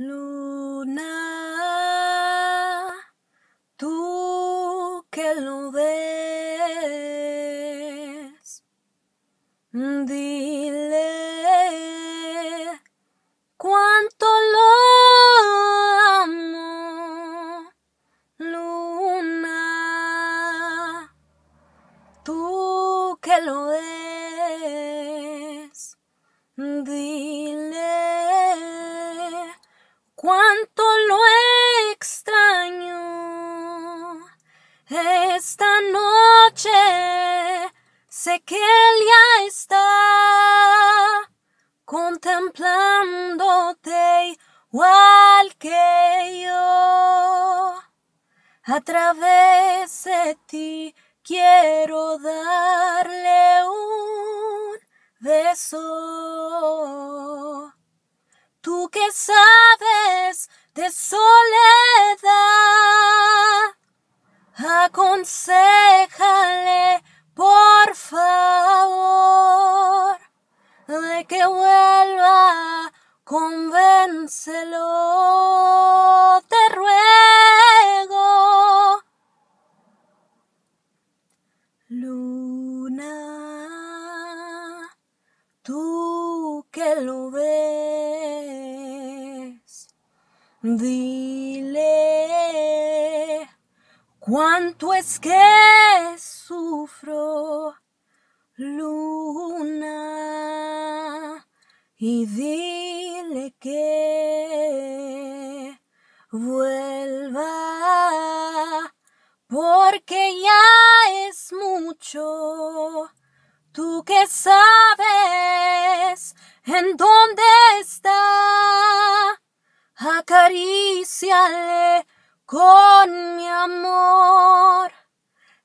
Luna, tú que lo ves, dile cuánto lo amo. Luna, tú que lo ves, dile. Sé que Él ya está contemplándote igual que yo. A través de ti quiero darle un beso. Tú que sabes de soledad, aconsejale por favor, de que vuelva, convéncelo, te ruego. Luna, tú que lo ves, di cuánto es que sufro luna y dile que vuelva porque ya es mucho tú que sabes en dónde está acaríciale con mi amor.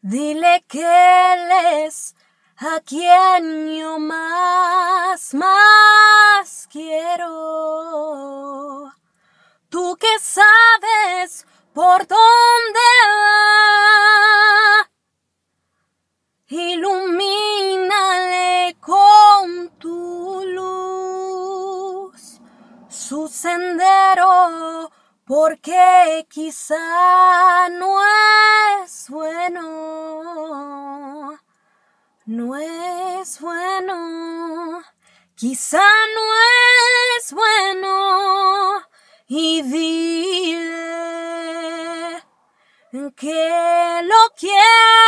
Dile que él es a quien yo más, más quiero. Tú que sabes por dónde va, ilumínale con tu luz su sendero porque quizá no es bueno, no es bueno, quizá no es bueno, y dile que lo quiero.